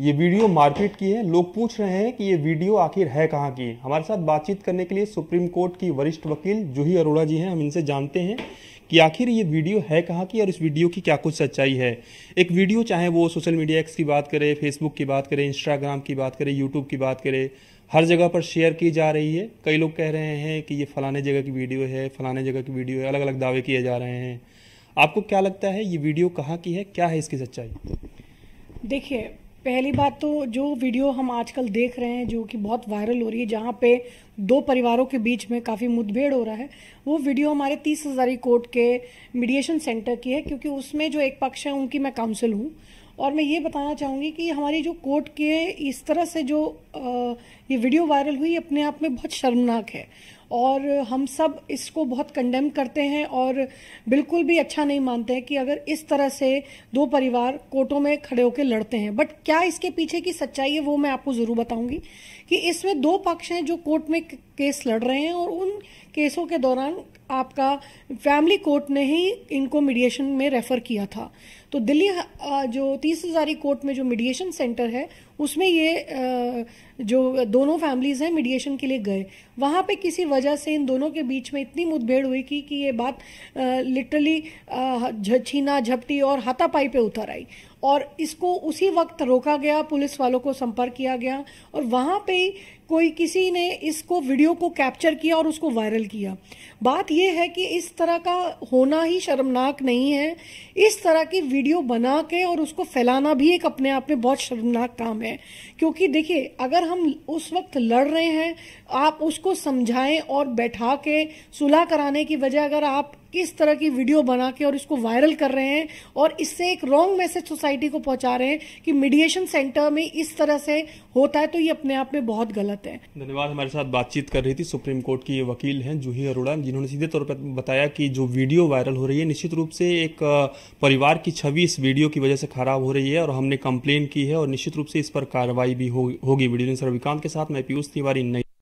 ये वीडियो मारपीट की है लोग पूछ रहे हैं कि ये वीडियो आखिर है कहाँ की हमारे साथ बातचीत करने के लिए सुप्रीम कोर्ट की वरिष्ठ वकील जूही अरोड़ा जी हैं हम इनसे जानते हैं कि आखिर ये वीडियो है कहाँ की और इस वीडियो की क्या कुछ सच्चाई है एक वीडियो चाहे वो सोशल मीडिया एक्स की बात करे फेसबुक की बात करे इंस्टाग्राम की बात करे यूट्यूब की बात करे हर जगह पर शेयर की जा रही है कई लोग कह रहे हैं कि ये फलाने जगह की वीडियो है फलाने जगह की वीडियो है अलग अलग दावे किए जा रहे हैं आपको क्या लगता है ये वीडियो कहाँ की है क्या है इसकी सच्चाई देखिए पहली बात तो जो वीडियो हम आजकल देख रहे हैं जो कि बहुत वायरल हो रही है जहाँ पे दो परिवारों के बीच में काफ़ी मुठभेड़ हो रहा है वो वीडियो हमारे तीस हज़ारी कोर्ट के मीडिएशन सेंटर की है क्योंकि उसमें जो एक पक्ष है उनकी मैं काउंसिल हूँ और मैं ये बताना चाहूँगी कि हमारी जो कोर्ट के इस तरह से जो ये वीडियो वायरल हुई अपने आप में बहुत शर्मनाक है और हम सब इसको बहुत कंडेम करते हैं और बिल्कुल भी अच्छा नहीं मानते हैं कि अगर इस तरह से दो परिवार कोर्टों में खड़े होकर लड़ते हैं बट क्या इसके पीछे की सच्चाई है वो मैं आपको ज़रूर बताऊंगी कि इसमें दो पक्ष हैं जो कोर्ट में केस लड़ रहे हैं और उन केसों के दौरान आपका फैमिली कोर्ट ने ही इनको मीडिएशन में रेफर किया था तो दिल्ली जो तीस हजारी कोर्ट में जो मीडिएशन सेंटर है उसमें ये जो दोनों फैमिलीज हैं मीडिएशन के लिए गए वहाँ पे किसी वजह से इन दोनों के बीच में इतनी मुठभेड़ हुई कि कि ये बात लिटरली छीना झपटी और हाथापाई पे उतर आई और इसको उसी वक्त रोका गया पुलिस वालों को संपर्क किया गया और वहाँ पे कोई किसी ने इसको वीडियो को कैप्चर किया और उसको वायरल किया बात ये ये है कि इस तरह का होना ही शर्मनाक नहीं है इस तरह की वीडियो बना के और उसको फैलाना भी एक अपने आप में बहुत शर्मनाक काम है क्योंकि देखिए अगर हम उस वक्त लड़ रहे हैं आप उसको समझाएं और बैठा के सुलह कराने की वजह अगर आप किस तरह की वीडियो बना के और इसको वायरल कर रहे हैं और इससे एक रॉन्ग मैसेज सोसाइटी को पहुंचा रहे हैं कि मीडिएशन सेंटर में इस तरह से होता है तो ये अपने आप में बहुत गलत है धन्यवाद हमारे साथ बातचीत कर रही थी सुप्रीम कोर्ट की ये वकील हैं जूही अरोड़ा जिन्होंने सीधे तौर पर बताया कि जो वीडियो वायरल हो रही है निश्चित रूप से एक परिवार की छवि इस वीडियो की वजह से खराब हो रही है और हमने कंप्लेन की है और निश्चित रूप से इस पर कार्रवाई भी होगी वीडियो सर्विकांत के साथ मैं पीयूष तिवारी नई